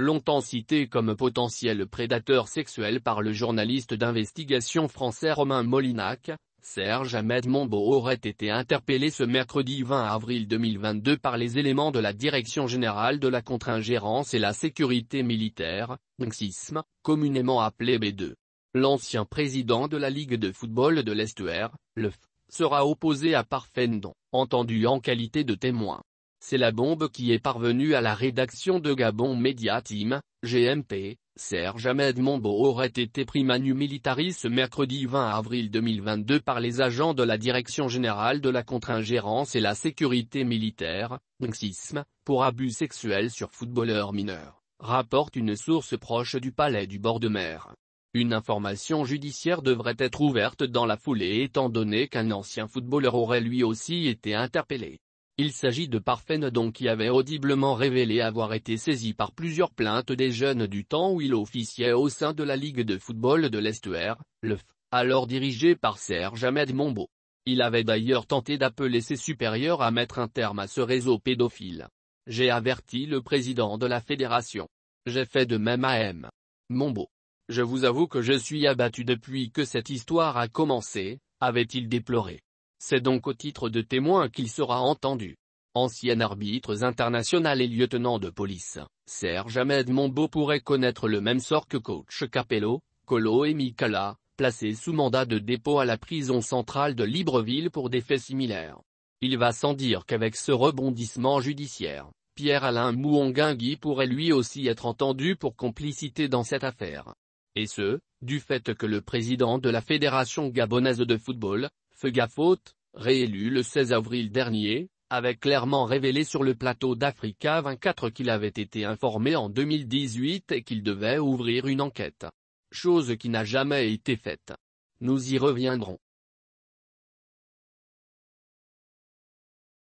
longtemps cité comme potentiel prédateur sexuel par le journaliste d'investigation français Romain Molinac, Serge Ahmed Monbo aurait été interpellé ce mercredi 20 avril 2022 par les éléments de la Direction Générale de la Contre-ingérence et la Sécurité Militaire, NXISM, communément appelé B2. L'ancien président de la Ligue de football de l'Estuaire, le F, sera opposé à Parfendon, entendu en qualité de témoin. C'est la bombe qui est parvenue à la rédaction de Gabon Media Team, GMP, Serge Ahmed Mombo aurait été pris manu militaris ce mercredi 20 avril 2022 par les agents de la Direction Générale de la Contre-ingérence et la Sécurité Militaire, NXISM, pour abus sexuels sur footballeurs mineurs, rapporte une source proche du palais du bord de mer. Une information judiciaire devrait être ouverte dans la foulée étant donné qu'un ancien footballeur aurait lui aussi été interpellé. Il s'agit de donc qui avait audiblement révélé avoir été saisi par plusieurs plaintes des jeunes du temps où il officiait au sein de la Ligue de football de l'Estuaire, le alors dirigé par Serge Ahmed Mombo. Il avait d'ailleurs tenté d'appeler ses supérieurs à mettre un terme à ce réseau pédophile. J'ai averti le président de la fédération. J'ai fait de même à M. Mombo. Je vous avoue que je suis abattu depuis que cette histoire a commencé, avait-il déploré. C'est donc au titre de témoin qu'il sera entendu. Ancien arbitre international et lieutenant de police, Serge Ahmed Monbo pourrait connaître le même sort que coach Capello, Colo et Mikala, placés sous mandat de dépôt à la prison centrale de Libreville pour des faits similaires. Il va sans dire qu'avec ce rebondissement judiciaire, Pierre-Alain Mouonguingui pourrait lui aussi être entendu pour complicité dans cette affaire. Et ce, du fait que le président de la Fédération gabonaise de football, Fugafot, réélu le 16 avril dernier, avait clairement révélé sur le plateau d'Africa 24 qu'il avait été informé en 2018 et qu'il devait ouvrir une enquête. Chose qui n'a jamais été faite. Nous y reviendrons.